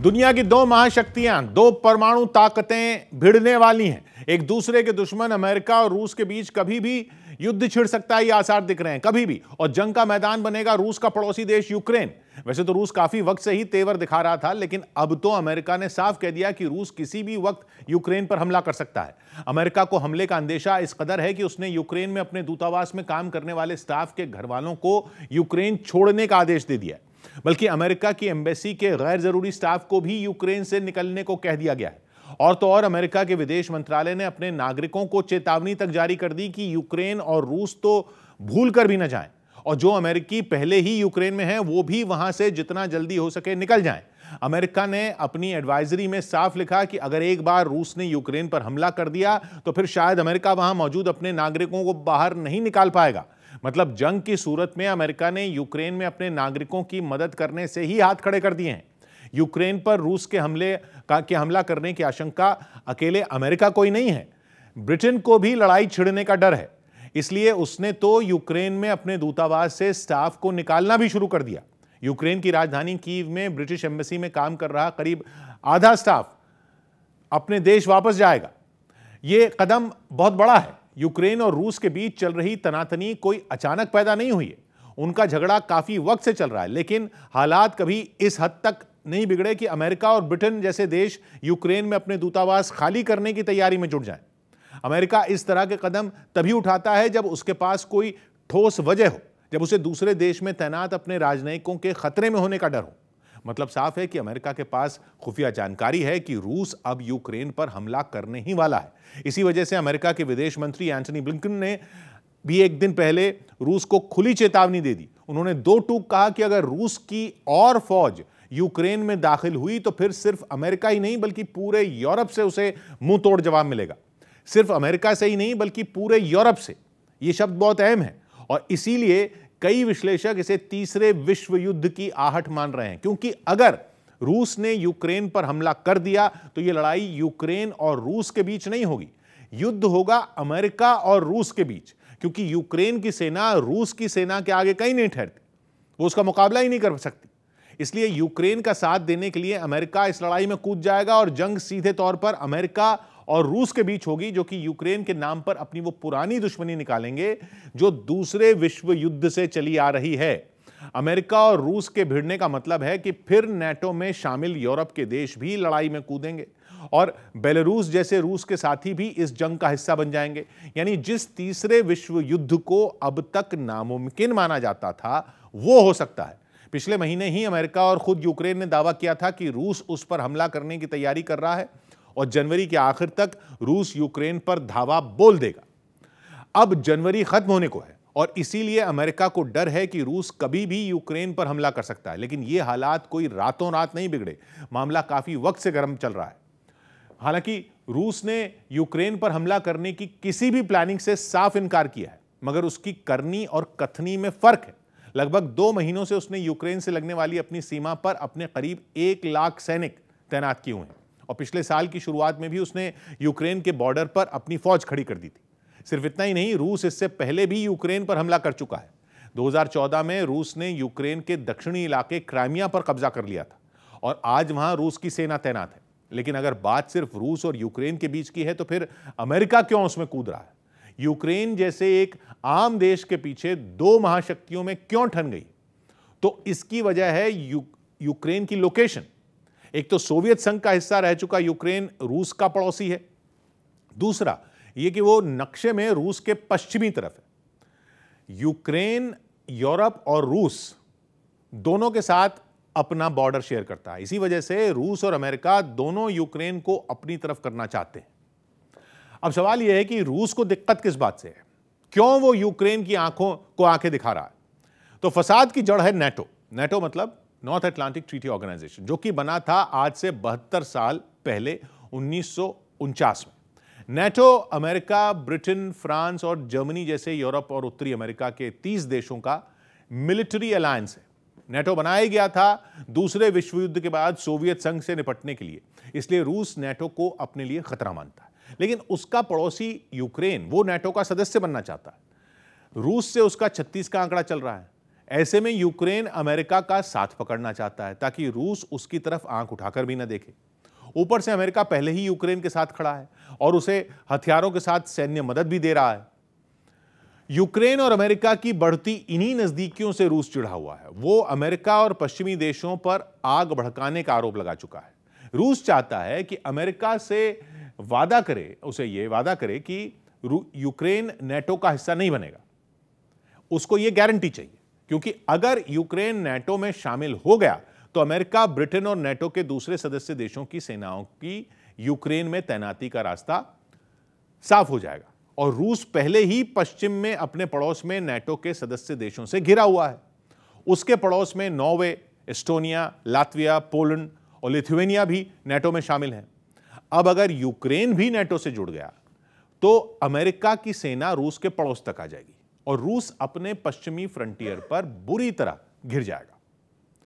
दुनिया की दो महाशक्तियां दो परमाणु ताकतें भिड़ने वाली हैं एक दूसरे के दुश्मन अमेरिका और रूस के बीच कभी भी युद्ध छिड़ सकता है ये आसार दिख रहे हैं कभी भी और जंग का मैदान बनेगा रूस का पड़ोसी देश यूक्रेन वैसे तो रूस काफी वक्त से ही तेवर दिखा रहा था लेकिन अब तो अमेरिका ने साफ कह दिया कि रूस किसी भी वक्त यूक्रेन पर हमला कर सकता है अमेरिका को हमले का अंदेशा इस कदर है कि उसने यूक्रेन में अपने दूतावास में काम करने वाले स्टाफ के घर वालों को यूक्रेन छोड़ने का आदेश दे दिया बल्कि अमेरिका की एम्बेसी के गैर जरूरी स्टाफ को भी यूक्रेन से निकलने को कह दिया गया है और तो और अमेरिका के विदेश मंत्रालय ने अपने नागरिकों को चेतावनी तक जारी कर दी कि यूक्रेन और रूस तो भूल कर भी ना जाएं और जो अमेरिकी पहले ही यूक्रेन में हैं वो भी वहां से जितना जल्दी हो सके निकल जाएं अमेरिका ने अपनी एडवाइजरी में साफ लिखा कि अगर एक बार रूस ने यूक्रेन पर हमला कर दिया तो फिर शायद अमेरिका वहां मौजूद अपने नागरिकों को बाहर नहीं निकाल पाएगा मतलब जंग की सूरत में अमेरिका ने यूक्रेन में अपने नागरिकों की मदद करने से ही हाथ खड़े कर दिए हैं यूक्रेन पर रूस के हमले का के हमला करने की आशंका अकेले अमेरिका को ही नहीं है ब्रिटेन को भी लड़ाई छिड़ने का डर है इसलिए उसने तो यूक्रेन में अपने दूतावास से स्टाफ को निकालना भी शुरू कर दिया यूक्रेन की राजधानी कीव में ब्रिटिश एम्बेसी में काम कर रहा करीब आधा स्टाफ अपने देश वापस जाएगा ये कदम बहुत बड़ा है यूक्रेन और रूस के बीच चल रही तनातनी कोई अचानक पैदा नहीं हुई है उनका झगड़ा काफी वक्त से चल रहा है लेकिन हालात कभी इस हद तक नहीं बिगड़े कि अमेरिका और ब्रिटेन जैसे देश यूक्रेन में अपने दूतावास खाली करने की तैयारी में जुट जाएं। अमेरिका इस तरह के कदम तभी उठाता है जब उसके पास कोई ठोस वजह हो जब उसे दूसरे देश में तैनात अपने राजनयिकों के खतरे में होने का डर हो मतलब साफ है कि अमेरिका के पास खुफिया जानकारी है कि रूस अब यूक्रेन पर हमला करने ही वाला है इसी वजह से अमेरिका के विदेश मंत्री एंटनी ब्लिंकन ने भी एक दिन पहले रूस को खुली चेतावनी दे दी उन्होंने दो टूक कहा कि अगर रूस की और फौज यूक्रेन में दाखिल हुई तो फिर सिर्फ अमेरिका ही नहीं बल्कि पूरे यूरोप से उसे मुंह तोड़ जवाब मिलेगा सिर्फ अमेरिका से ही नहीं बल्कि पूरे यूरोप से ये शब्द बहुत अहम है और इसीलिए कई विश्लेषक इसे तीसरे विश्व युद्ध की आहट मान रहे हैं क्योंकि अगर रूस ने यूक्रेन पर हमला कर दिया तो यह लड़ाई यूक्रेन और रूस के बीच नहीं होगी युद्ध होगा अमेरिका और रूस के बीच क्योंकि यूक्रेन की सेना रूस की सेना के आगे कहीं नहीं ठहरती वो उसका मुकाबला ही नहीं कर सकती इसलिए यूक्रेन का साथ देने के लिए अमेरिका इस लड़ाई में कूद जाएगा और जंग सीधे तौर पर अमेरिका और रूस के बीच होगी जो कि यूक्रेन के नाम पर अपनी वो पुरानी दुश्मनी निकालेंगे जो दूसरे विश्व युद्ध से चली आ रही है अमेरिका और रूस के भिड़ने का मतलब है कि फिर नेटो में शामिल यूरोप के देश भी लड़ाई में कूदेंगे और बेलारूस जैसे रूस के साथी भी इस जंग का हिस्सा बन जाएंगे यानी जिस तीसरे विश्व युद्ध को अब तक नामुमकिन माना जाता था वो हो सकता है पिछले महीने ही अमेरिका और खुद यूक्रेन ने दावा किया था कि रूस उस पर हमला करने की तैयारी कर रहा है और जनवरी के आखिर तक रूस यूक्रेन पर धावा बोल देगा अब जनवरी खत्म होने को है और इसीलिए अमेरिका को डर है कि रूस कभी भी यूक्रेन पर हमला कर सकता है लेकिन ये हालात कोई रातों रात नहीं बिगड़े मामला काफ़ी वक्त से गर्म चल रहा है हालांकि रूस ने यूक्रेन पर हमला करने की किसी भी प्लानिंग से साफ इनकार किया है मगर उसकी करनी और कथनी में फ़र्क है लगभग दो महीनों से उसने यूक्रेन से लगने वाली अपनी सीमा पर अपने करीब एक लाख सैनिक तैनात किए हुए हैं और पिछले साल की शुरुआत में भी उसने यूक्रेन के बॉर्डर पर अपनी फौज खड़ी कर दी थी सिर्फ इतना ही नहीं रूस इससे पहले भी यूक्रेन पर हमला कर चुका है 2014 में रूस ने यूक्रेन के दक्षिणी इलाके क्राइमिया पर कब्जा कर लिया था और आज वहां रूस की सेना तैनात है लेकिन अगर बात सिर्फ रूस और यूक्रेन के बीच की है तो फिर अमेरिका क्यों उसमें कूद रहा है यूक्रेन जैसे एक आम देश के पीछे दो महाशक्तियों में क्यों ठन गई तो इसकी वजह है यू, यूक्रेन की लोकेशन एक तो सोवियत संघ का हिस्सा रह चुका यूक्रेन रूस का पड़ोसी है दूसरा ये कि वो नक्शे में रूस के पश्चिमी तरफ है यूक्रेन यूरोप और रूस दोनों के साथ अपना बॉर्डर शेयर करता है इसी वजह से रूस और अमेरिका दोनों यूक्रेन को अपनी तरफ करना चाहते हैं अब सवाल यह है कि रूस को दिक्कत किस बात से है क्यों वो यूक्रेन की आंखों को आंखें दिखा रहा है तो फसाद की जड़ है नेटो नेटो मतलब नॉर्थ अटलांटिक ट्रीटी ऑर्गेनाइजेशन जो कि बना था आज से बहत्तर साल पहले उन्नीस में नेटो अमेरिका ब्रिटेन फ्रांस और जर्मनी जैसे यूरोप और उत्तरी अमेरिका के 30 देशों का मिलिट्री अलायंस है नेटो बनाया गया था दूसरे विश्व युद्ध के बाद सोवियत संघ से निपटने के लिए इसलिए रूस नेटो को अपने लिए खतरा मानता है लेकिन उसका पड़ोसी यूक्रेन वो नेटो का सदस्य बनना चाहता है रूस से उसका छत्तीस का आंकड़ा चल रहा है ऐसे में यूक्रेन अमेरिका का साथ पकड़ना चाहता है ताकि रूस उसकी तरफ आंख उठाकर भी ना देखे ऊपर से अमेरिका पहले ही यूक्रेन के साथ खड़ा है और उसे हथियारों के साथ सैन्य मदद भी दे रहा है यूक्रेन और अमेरिका की बढ़ती इन्हीं नज़दीकियों से रूस चिढ़ा हुआ है वो अमेरिका और पश्चिमी देशों पर आग भड़काने का आरोप लगा चुका है रूस चाहता है कि अमेरिका से वादा करे उसे ये वादा करे कि यूक्रेन नेटो का हिस्सा नहीं बनेगा उसको यह गारंटी चाहिए क्योंकि अगर यूक्रेन नेटो में शामिल हो गया तो अमेरिका ब्रिटेन और नेटो के दूसरे सदस्य देशों की सेनाओं की यूक्रेन में तैनाती का रास्ता साफ हो जाएगा और रूस पहले ही पश्चिम में अपने पड़ोस में नेटो के सदस्य देशों से घिरा हुआ है उसके पड़ोस में नॉर्वे एस्टोनिया लातविया पोलैंड और लिथुवेनिया भी नेटो में शामिल हैं अब अगर यूक्रेन भी नेटो से जुड़ गया तो अमेरिका की सेना रूस के पड़ोस तक आ जाएगी और रूस अपने पश्चिमी फ्रंटियर पर बुरी तरह घिर जाएगा